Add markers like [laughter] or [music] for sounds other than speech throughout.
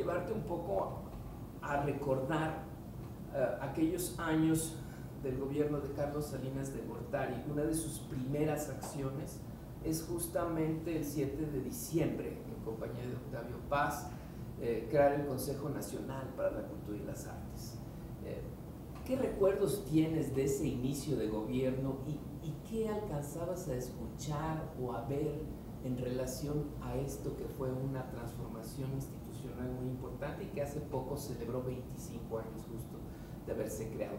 llevarte un poco a recordar eh, aquellos años del gobierno de Carlos Salinas de Gortari. Una de sus primeras acciones es justamente el 7 de diciembre, en compañía de Octavio Paz, eh, crear el Consejo Nacional para la Cultura y las Artes. Eh, ¿Qué recuerdos tienes de ese inicio de gobierno y, y, qué alcanzabas a escuchar o a ver en relación a esto que fue una transformación institucional? muy importante y que hace poco celebró 25 años justo de haberse creado.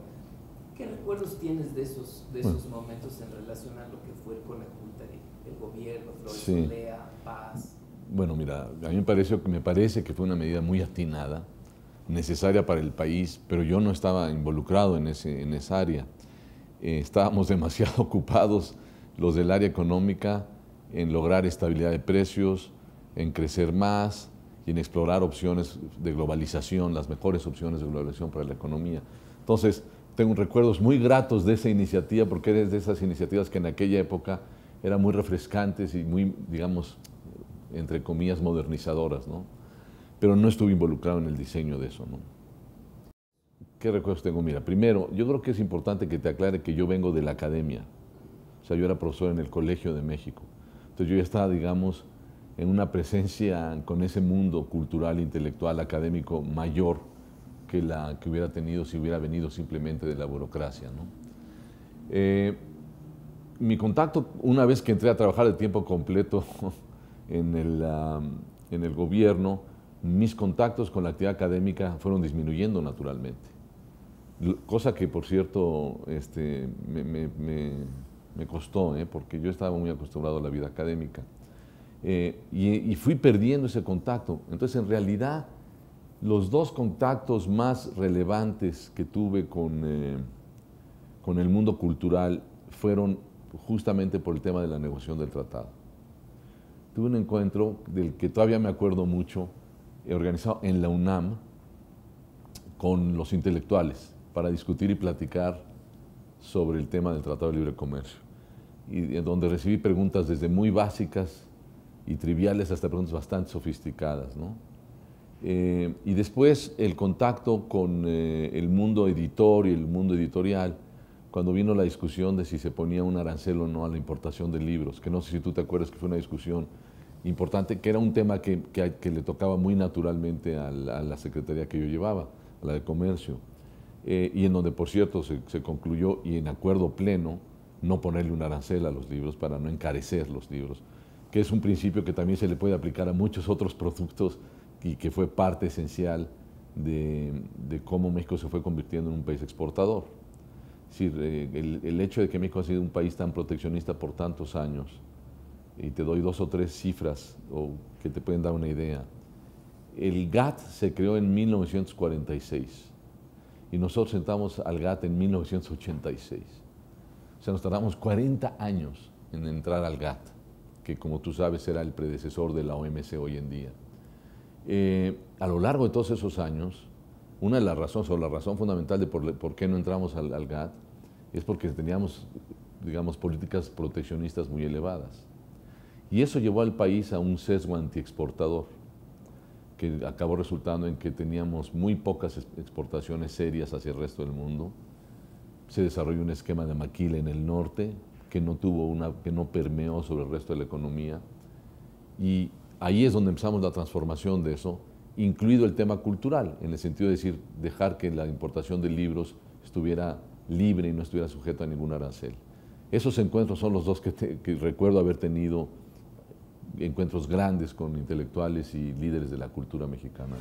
¿Qué recuerdos tienes de esos, de esos momentos en relación a lo que fue con la Junta, el gobierno, Flores Paz? Bueno, mira, a mí me, me parece que fue una medida muy atinada, necesaria para el país, pero yo no estaba involucrado en, ese, en esa área. Eh, estábamos [laughs] demasiado ocupados los del área económica en lograr estabilidad de precios, en crecer más, y en explorar opciones de globalización, las mejores opciones de globalización para la economía. Entonces, tengo recuerdos muy gratos de esa iniciativa, porque eres de esas iniciativas que en aquella época eran muy refrescantes y muy, digamos, entre comillas, modernizadoras, ¿no? Pero no estuve involucrado en el diseño de eso, ¿no? ¿Qué recuerdos tengo? Mira, primero, yo creo que es importante que te aclare que yo vengo de la academia. O sea, yo era profesor en el Colegio de México. Entonces yo ya estaba, digamos, en una presencia con ese mundo cultural, intelectual, académico mayor que la que hubiera tenido si hubiera venido simplemente de la burocracia. ¿no? Eh, mi contacto, una vez que entré a trabajar de tiempo completo [laughs] en el, en el gobierno, mis contactos con la actividad académica fueron disminuyendo naturalmente. Cosa que, por cierto, este, me, me, costó, ¿eh? porque yo estaba muy acostumbrado a la vida académica. Eh, y, fui perdiendo ese contacto. Entonces, en realidad, los dos contactos más relevantes que tuve con, eh, con, el mundo cultural fueron justamente por el tema de la negociación del tratado. Tuve un encuentro del que todavía me acuerdo mucho, eh, organizado en la UNAM con los intelectuales para discutir y platicar sobre el tema del Tratado de Libre Comercio, y donde recibí preguntas desde muy básicas y triviales hasta preguntas bastante sofisticadas. ¿no? Eh, y después el contacto con eh, el mundo editor y el mundo editorial, cuando vino la discusión de si se ponía un arancel o no a la importación de libros, que no sé si tú te acuerdas que fue una discusión importante, que era un tema que, que, le tocaba muy naturalmente a la, secretaría que yo llevaba, a la de comercio, eh, y en donde, por cierto, se, se concluyó y en acuerdo pleno no ponerle un arancel a los libros para no encarecer los libros que es un principio que también se le puede aplicar a muchos otros productos y que fue parte esencial de, cómo México se fue convirtiendo en un país exportador. Es eh, el, hecho de que México ha sido un país tan proteccionista por tantos años, y te doy dos o tres cifras que te pueden dar una idea. El GATT se creó en 1946 y nosotros entramos al GATT en 1986. O sea, nos tardamos 40 años en entrar al GATT que como tú sabes era el predecesor de la OMC hoy en día. Eh, a lo largo de todos esos años, una de las razones, o la razón fundamental de por, qué no entramos al, al, GATT, es porque teníamos, digamos, políticas proteccionistas muy elevadas. Y eso llevó al país a un sesgo antiexportador, que acabó resultando en que teníamos muy pocas exportaciones serias hacia el resto del mundo. Se desarrolló un esquema de maquila en el norte, que no tuvo una, que no permeó sobre el resto de la economía. Y ahí es donde empezamos la transformación de eso, incluido el tema cultural, en el sentido de decir, dejar que la importación de libros estuviera libre y no estuviera sujeta a ningún arancel. Esos encuentros son los dos que, recuerdo haber tenido, encuentros grandes con intelectuales y líderes de la cultura mexicana.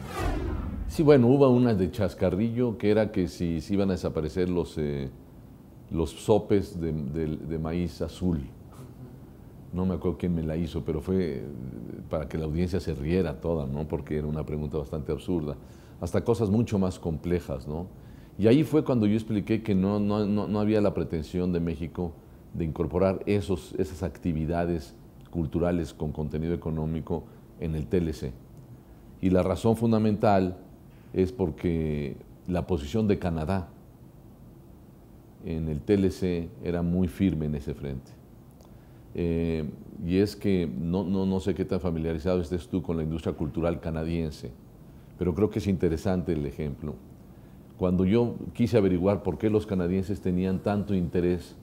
Sí, bueno, hubo una de chascarrillo, que era que si, iban a desaparecer los... Eh, los sopes de, maíz azul. No me acuerdo quién me la hizo, pero fue eh, para que la audiencia se riera toda, ¿no? Porque era una pregunta bastante absurda. Hasta cosas mucho más complejas, ¿no? Y ahí fue cuando yo expliqué que no, no, no, no había la pretensión de México de incorporar esos, esas actividades culturales con contenido económico en el TLC. Y la razón fundamental es porque la posición de Canadá en el TLC era muy firme en ese frente. Eh, y es que no, no, no, sé qué tan familiarizado estés tú con la industria cultural canadiense, pero creo que es interesante el ejemplo. Cuando yo quise averiguar por qué los canadienses tenían tanto interés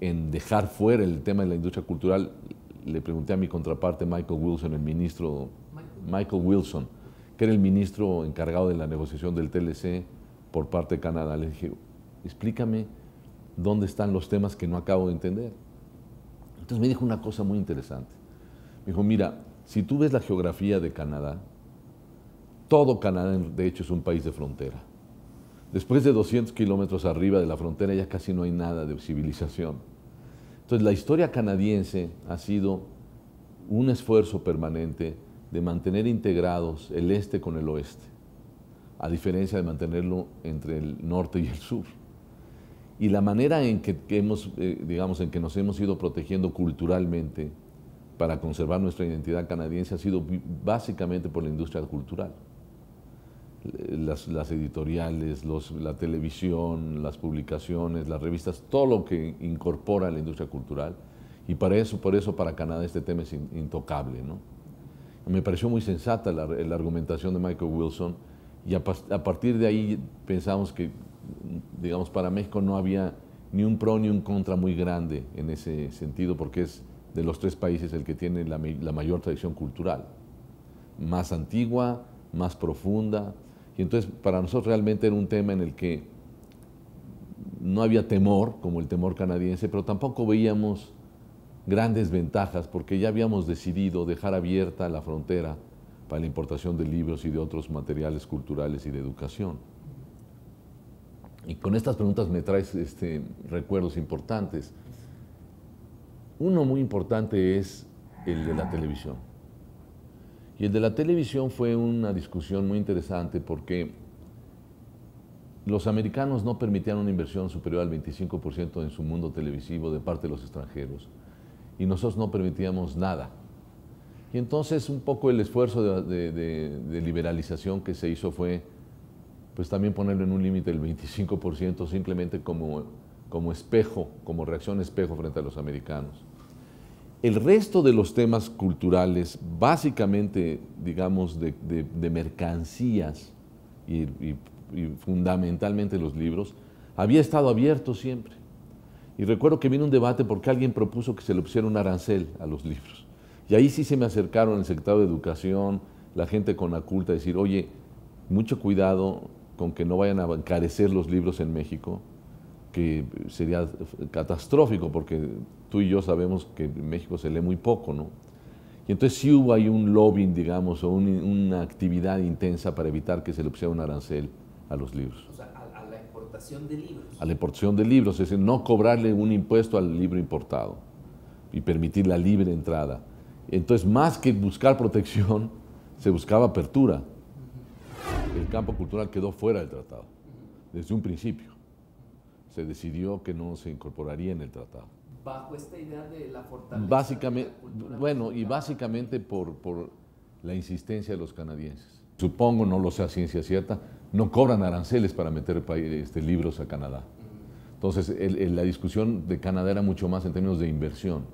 en dejar fuera el tema de la industria cultural, le pregunté a mi contraparte Michael Wilson, el ministro Michael Wilson, que era el ministro encargado de la negociación del TLC por parte de Canadá. Le dije, explícame dónde están los temas que no acabo de entender. Entonces me dijo una cosa muy interesante. Me dijo, mira, si tú ves la geografía de Canadá, todo Canadá de hecho es un país de frontera. Después de 200 kilómetros arriba de la frontera ya casi no hay nada de civilización. Entonces la historia canadiense ha sido un esfuerzo permanente de mantener integrados el este con el oeste, a diferencia de mantenerlo entre el norte y el sur y la manera en que, hemos, eh, digamos, en que nos hemos ido protegiendo culturalmente para conservar nuestra identidad canadiense ha sido básicamente por la industria cultural. Eh, las, editoriales, los, la televisión, las publicaciones, las revistas, todo lo que incorpora la industria cultural. Y para eso, por eso para Canadá este tema es intocable. ¿no? Me pareció muy sensata la, argumentación de Michael Wilson y a partir de ahí pensamos que digamos, para México no había ni un pro ni un contra muy grande en ese sentido, porque es de los tres países el que tiene la, la mayor tradición cultural, más antigua, más profunda. Y entonces para nosotros realmente era un tema en el que no había temor, como el temor canadiense, pero tampoco veíamos grandes ventajas, porque ya habíamos decidido dejar abierta la frontera para la importación de libros y de otros materiales culturales y de educación. Y con estas preguntas me traes este, recuerdos importantes. Uno muy importante es el de la televisión. Y el de la televisión fue una discusión muy interesante porque los americanos no permitían una inversión superior al 25% en su mundo televisivo de parte de los extranjeros. Y nosotros no permitíamos nada. Y entonces un poco el esfuerzo de liberalización que se hizo fue pues también ponerlo en un límite del 25% simplemente como, como espejo, como reacción espejo frente a los americanos. El resto de los temas culturales, básicamente, digamos, de, mercancías y, fundamentalmente los libros, había estado abierto siempre. Y recuerdo que vino un debate porque alguien propuso que se le pusiera un arancel a los libros. Y ahí sí se me acercaron el sector de Educación, la gente con la culta, a decir, oye, mucho cuidado, con que no vayan a encarecer los libros en México, que sería catastrófico porque tú y yo sabemos que en México se lee muy poco, ¿no? Y entonces sí hubo ahí un lobbying, digamos, o una actividad intensa para evitar que se le pusiera un arancel a los libros. O sea, a, la exportación de libros. A la exportación de libros, es decir, no cobrarle un impuesto al libro importado y permitir la libre entrada. Entonces, más que buscar protección, se buscaba apertura el campo cultural quedó fuera del tratado, desde un principio. Se decidió que no se incorporaría en el tratado. Bajo esta idea de la fortaleza. Básicamente, bueno, y básicamente por, por la insistencia de los canadienses. Supongo, no lo sé ciencia cierta, no cobran aranceles para meter este, libros a Canadá. Entonces, la discusión de Canadá era mucho más en términos de inversión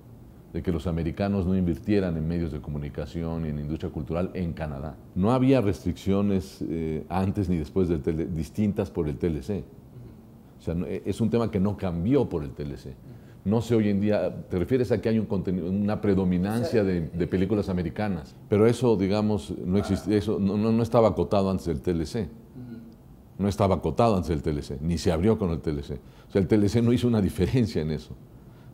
de que los americanos no invirtieran en medios de comunicación y en industria cultural en Canadá. No había restricciones eh, antes ni después del TLC, distintas por el TLC. O sea, e, es un tema que no cambió por el TLC. No sé hoy en día, te refieres a que hay una predominancia de, películas americanas, pero eso, digamos, no, ah. existía, eso no, no estaba acotado antes del TLC no estaba acotado antes del TLC, ni se abrió con el TLC. O sea, el TLC no hizo una diferencia en eso.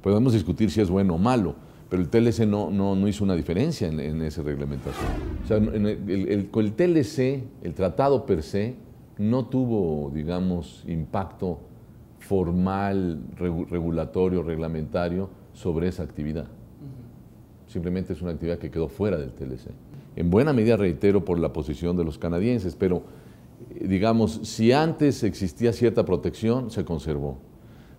Podemos discutir si es bueno o malo, pero el TLC no, hizo una diferencia en, esa reglamentación. O sea, el, TLC, el tratado per se, no tuvo, digamos, impacto formal, regulatorio, reglamentario sobre esa actividad. Simplemente es una actividad que quedó fuera del TLC. En buena medida, reitero, por la posición de los canadienses, pero eh, digamos, si antes existía cierta protección, se conservó.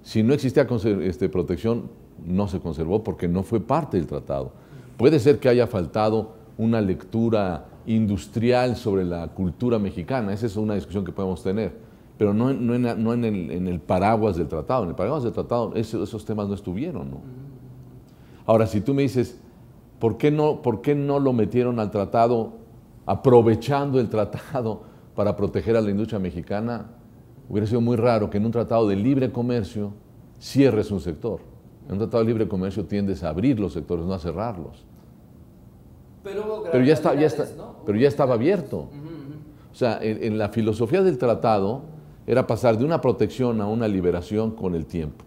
Si no existía este, protección, no se conservó porque no fue parte del tratado. Puede ser que haya faltado una lectura industrial sobre la cultura mexicana, esa es una discusión que podemos tener, pero no, en, el, paraguas del tratado, en el paraguas del tratado esos, temas no estuvieron. Ahora, si tú me dices, ¿por qué, no, ¿por qué no lo metieron al tratado aprovechando el tratado para proteger a la industria mexicana? Hubiera sido muy raro que en un tratado de libre comercio cierres un sector. En un tratado de libre comercio tiendes a abrir los sectores, no a cerrarlos. Pero, ya, pero ya estaba abierto. O sea, en, la filosofía del tratado era pasar de una protección a una liberación con el tiempo.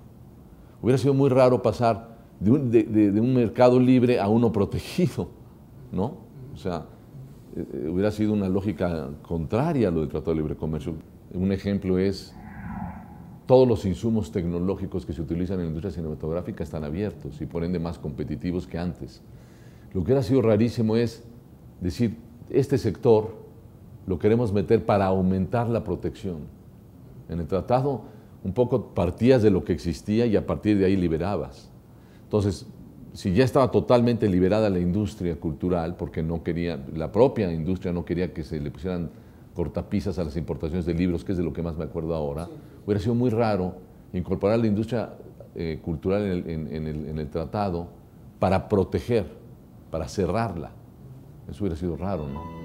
Hubiera sido muy raro pasar de un, mercado libre a uno protegido, ¿no? O sea, eh, eh, hubiera sido una lógica contraria a lo del Tratado de Libre Comercio. Un ejemplo es todos los insumos tecnológicos que se utilizan en la industria cinematográfica están abiertos y por ende más competitivos que antes. Lo que ha sido rarísimo es decir, este sector lo queremos meter para aumentar la protección. En el tratado un poco partías de lo que existía y a partir de ahí liberabas. Entonces, si ya estaba totalmente liberada la industria cultural, porque no quería, la propia industria no quería que se le pusieran cortapisas a las importaciones de libros, que es de lo que más me acuerdo ahora, hubiera sido muy raro incorporar la industria eh, cultural en en el, tratado para proteger, para cerrarla. Eso hubiera sido raro, ¿no?